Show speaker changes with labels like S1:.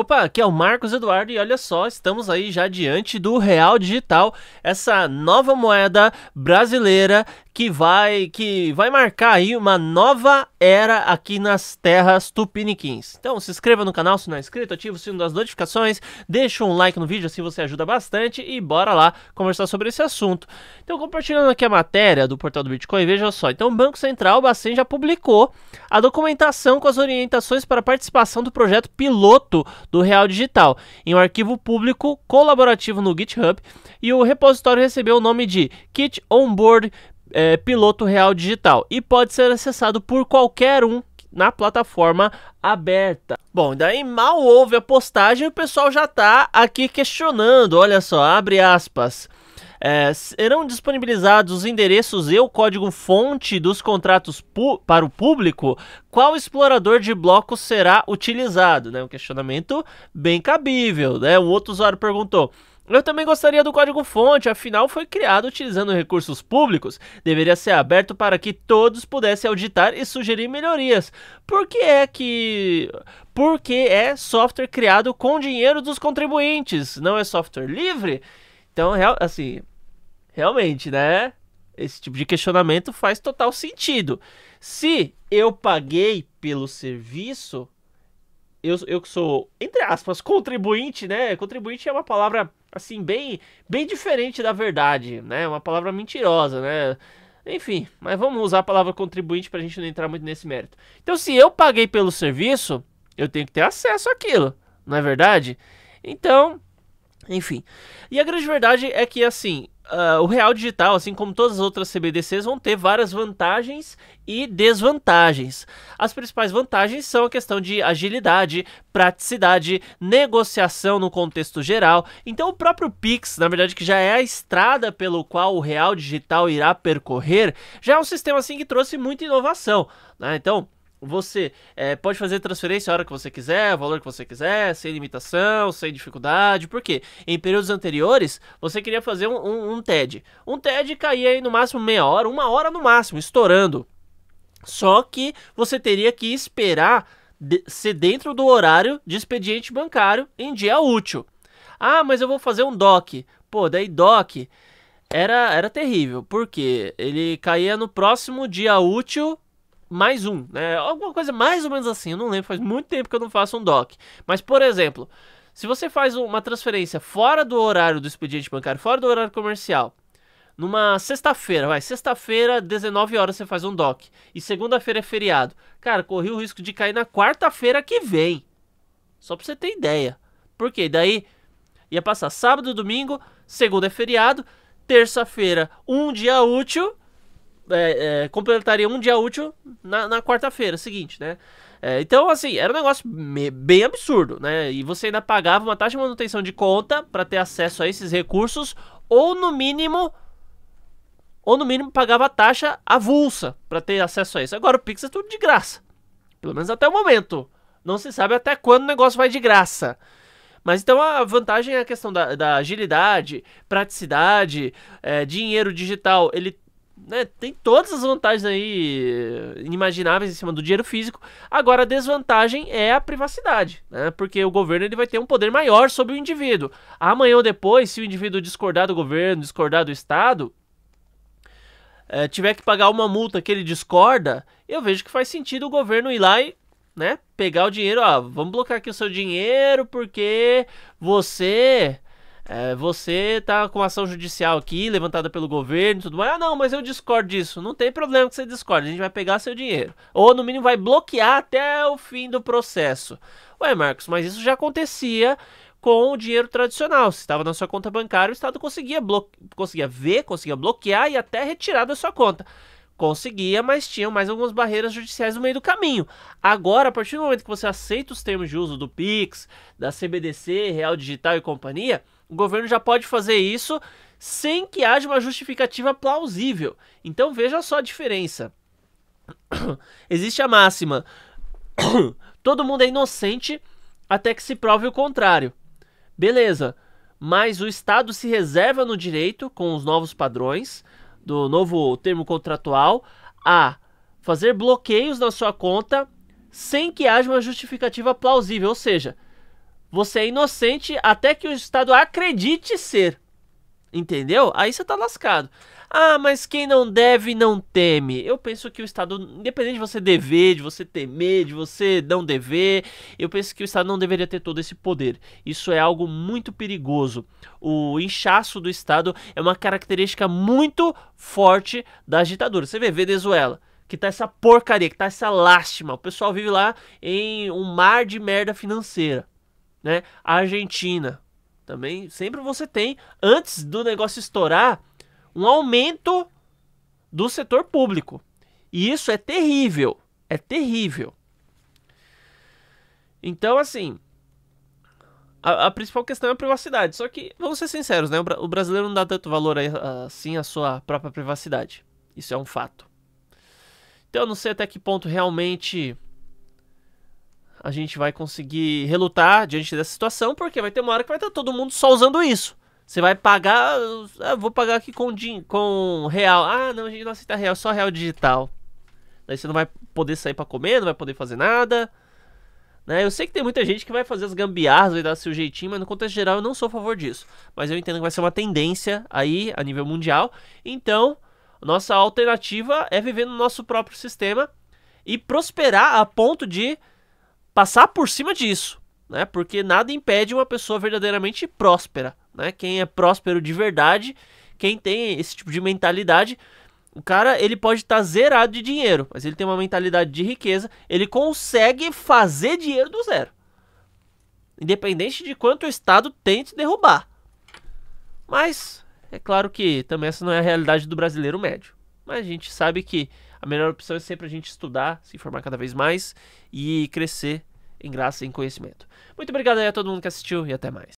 S1: Opa, aqui é o Marcos Eduardo e olha só, estamos aí já diante do Real Digital, essa nova moeda brasileira que vai que vai marcar aí uma nova era aqui nas terras tupiniquins. Então se inscreva no canal se não é inscrito, ative o sino das notificações, deixa um like no vídeo assim você ajuda bastante e bora lá conversar sobre esse assunto. Então compartilhando aqui a matéria do portal do Bitcoin, veja só. Então o Banco Central, o Bacen, já publicou a documentação com as orientações para participação do projeto piloto do Real Digital, em um arquivo público colaborativo no GitHub, e o repositório recebeu o nome de Kit Onboard é, Piloto Real Digital e pode ser acessado por qualquer um na plataforma aberta. Bom, daí mal houve a postagem, o pessoal já está aqui questionando. Olha só, abre aspas. É, serão disponibilizados os endereços e o código-fonte dos contratos para o público. Qual explorador de blocos será utilizado? Né? Um questionamento bem cabível. Né? outro usuário perguntou. Eu também gostaria do código-fonte, afinal foi criado utilizando recursos públicos. Deveria ser aberto para que todos pudessem auditar e sugerir melhorias. Por que é que. Porque é software criado com dinheiro dos contribuintes, não é software livre? Então, real, assim, realmente, né? Esse tipo de questionamento faz total sentido. Se eu paguei pelo serviço, eu, eu sou, entre aspas, contribuinte, né? Contribuinte é uma palavra, assim, bem, bem diferente da verdade, né? Uma palavra mentirosa, né? Enfim, mas vamos usar a palavra contribuinte para a gente não entrar muito nesse mérito. Então, se eu paguei pelo serviço, eu tenho que ter acesso àquilo, não é verdade? Então, enfim. E a grande verdade é que, assim, uh, o real digital, assim como todas as outras CBDCs, vão ter várias vantagens e desvantagens. As principais vantagens são a questão de agilidade, praticidade, negociação no contexto geral. Então, o próprio Pix, na verdade, que já é a estrada pelo qual o real digital irá percorrer, já é um sistema assim que trouxe muita inovação. Né? Então. Você é, pode fazer transferência a hora que você quiser, o valor que você quiser, sem limitação, sem dificuldade. Por quê? Em períodos anteriores, você queria fazer um, um, um TED. Um TED caía aí no máximo meia hora, uma hora no máximo, estourando. Só que você teria que esperar de, ser dentro do horário de expediente bancário em dia útil. Ah, mas eu vou fazer um DOC. Pô, daí DOC era, era terrível, porque ele caía no próximo dia útil mais um, né? Alguma coisa mais ou menos assim, eu não lembro, faz muito tempo que eu não faço um DOC. Mas, por exemplo, se você faz uma transferência fora do horário do expediente bancário, fora do horário comercial, numa sexta-feira, vai, sexta-feira, 19 horas você faz um DOC, e segunda-feira é feriado. Cara, corri o risco de cair na quarta-feira que vem. Só pra você ter ideia. Por quê? Daí ia passar sábado, domingo, segunda é feriado, terça-feira, um dia útil é, é, completaria um dia útil na, na quarta-feira seguinte, né? É, então, assim, era um negócio bem absurdo, né? E você ainda pagava uma taxa de manutenção de conta para ter acesso a esses recursos, ou no mínimo. Ou no mínimo pagava a taxa avulsa para ter acesso a isso. Agora o Pix é tudo de graça. Pelo menos até o momento. Não se sabe até quando o negócio vai de graça. Mas então a vantagem é a questão da, da agilidade, praticidade, é, dinheiro digital. Ele né, tem todas as vantagens aí eh, inimagináveis em cima do dinheiro físico. Agora a desvantagem é a privacidade, né? Porque o governo ele vai ter um poder maior sobre o indivíduo. Amanhã ou depois, se o indivíduo discordar do governo, discordar do Estado, é, tiver que pagar uma multa que ele discorda, eu vejo que faz sentido o governo ir lá e né, pegar o dinheiro, ó, ah, vamos bloquear aqui o seu dinheiro porque você é, você tá com ação judicial aqui, levantada pelo governo e tudo mais. Ah, não, mas eu discordo disso. Não tem problema que você discorde, a gente vai pegar seu dinheiro. Ou, no mínimo, vai bloquear até o fim do processo. Ué, Marcos, mas isso já acontecia com o dinheiro tradicional. Se estava na sua conta bancária, o Estado conseguia, conseguia ver, conseguia bloquear e até retirar da sua conta. Conseguia, mas tinham mais algumas barreiras judiciais no meio do caminho. Agora, a partir do momento que você aceita os termos de uso do Pix, da CBDC, Real Digital e companhia, o governo já pode fazer isso sem que haja uma justificativa plausível. Então veja só a diferença. Existe a máxima: todo mundo é inocente até que se prove o contrário. Beleza, mas o Estado se reserva no direito, com os novos padrões do novo termo contratual, a fazer bloqueios na sua conta sem que haja uma justificativa plausível, ou seja, você é inocente até que o Estado acredite ser. Entendeu? Aí você tá lascado. Ah, mas quem não deve não teme. Eu penso que o Estado, independente de você dever, de você temer, de você não dever, eu penso que o Estado não deveria ter todo esse poder. Isso é algo muito perigoso. O inchaço do Estado é uma característica muito forte das ditaduras. Você vê Venezuela, que tá essa porcaria, que tá essa lástima. O pessoal vive lá em um mar de merda financeira né? A Argentina também sempre você tem antes do negócio estourar um aumento do setor público. E isso é terrível, é terrível. Então, assim, a, a, principal questão é a privacidade. Só que, vamos ser sinceros, né? O, o brasileiro não dá tanto valor assim à sua própria privacidade. Isso é um fato. Então, eu não sei até que ponto realmente a gente vai conseguir relutar diante dessa situação, porque vai ter uma hora que vai estar todo mundo só usando isso. Você vai pagar, ah, vou pagar aqui com, com real. Ah, não, a gente não aceita real, só real digital. Daí você não vai poder sair para comer, não vai poder fazer nada. Né? Eu sei que tem muita gente que vai fazer as gambiarras, vai dar seu jeitinho, mas no contexto geral eu não sou a favor disso. Mas eu entendo que vai ser uma tendência aí a nível mundial. Então, nossa alternativa é viver no nosso próprio sistema e prosperar a ponto de passar por cima disso, né? Porque nada impede uma pessoa verdadeiramente próspera, né? Quem é próspero de verdade, quem tem esse tipo de mentalidade, o cara ele pode estar tá zerado de dinheiro, mas ele tem uma mentalidade de riqueza, ele consegue fazer dinheiro do zero. Independente de quanto o Estado tente derrubar. Mas é claro que também essa não é a realidade do brasileiro médio. Mas a gente sabe que a melhor opção é sempre a gente estudar, se informar cada vez mais e crescer em graça e em conhecimento. Muito obrigado aí a todo mundo que assistiu e até mais.